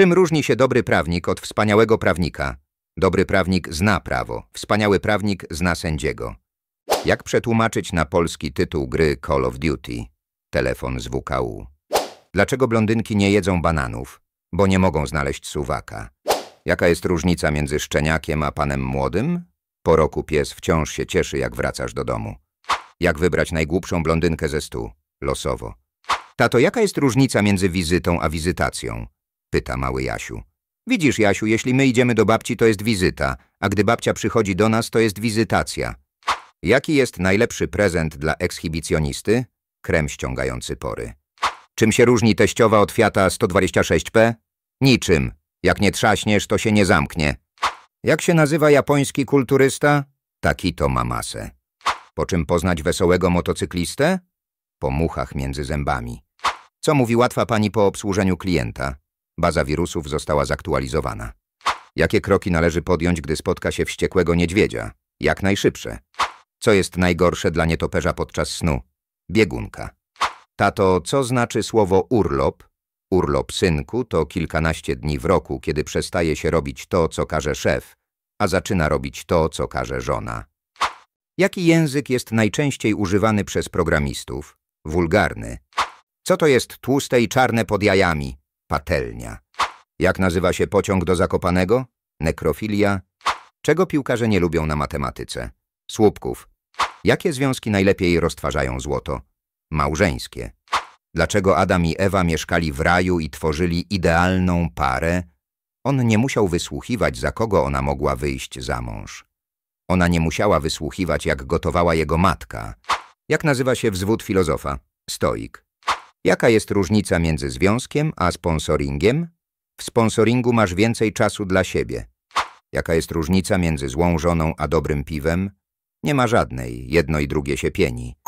Czym różni się dobry prawnik od wspaniałego prawnika? Dobry prawnik zna prawo, wspaniały prawnik zna sędziego. Jak przetłumaczyć na polski tytuł gry Call of Duty? Telefon z WKU. Dlaczego blondynki nie jedzą bananów? Bo nie mogą znaleźć suwaka. Jaka jest różnica między szczeniakiem a panem młodym? Po roku pies wciąż się cieszy, jak wracasz do domu. Jak wybrać najgłupszą blondynkę ze stu? Losowo. Tato, jaka jest różnica między wizytą a wizytacją? Pyta mały Jasiu. Widzisz, Jasiu, jeśli my idziemy do babci, to jest wizyta, a gdy babcia przychodzi do nas, to jest wizytacja. Jaki jest najlepszy prezent dla ekshibicjonisty? Krem ściągający pory. Czym się różni teściowa od Fiata 126P? Niczym. Jak nie trzaśniesz, to się nie zamknie. Jak się nazywa japoński kulturysta? Taki to ma masę. Po czym poznać wesołego motocyklistę? Po muchach między zębami. Co mówi łatwa pani po obsłużeniu klienta? Baza wirusów została zaktualizowana. Jakie kroki należy podjąć, gdy spotka się wściekłego niedźwiedzia? Jak najszybsze. Co jest najgorsze dla nietoperza podczas snu? Biegunka. Tato, co znaczy słowo urlop? Urlop synku to kilkanaście dni w roku, kiedy przestaje się robić to, co każe szef, a zaczyna robić to, co każe żona. Jaki język jest najczęściej używany przez programistów? Wulgarny. Co to jest tłuste i czarne pod jajami? patelnia. Jak nazywa się pociąg do Zakopanego? Nekrofilia. Czego piłkarze nie lubią na matematyce? Słupków. Jakie związki najlepiej roztwarzają złoto? Małżeńskie. Dlaczego Adam i Ewa mieszkali w raju i tworzyli idealną parę? On nie musiał wysłuchiwać, za kogo ona mogła wyjść za mąż. Ona nie musiała wysłuchiwać, jak gotowała jego matka. Jak nazywa się wzwód filozofa? Stoik. Jaka jest różnica między związkiem a sponsoringiem? W sponsoringu masz więcej czasu dla siebie. Jaka jest różnica między złą żoną a dobrym piwem? Nie ma żadnej, jedno i drugie się pieni.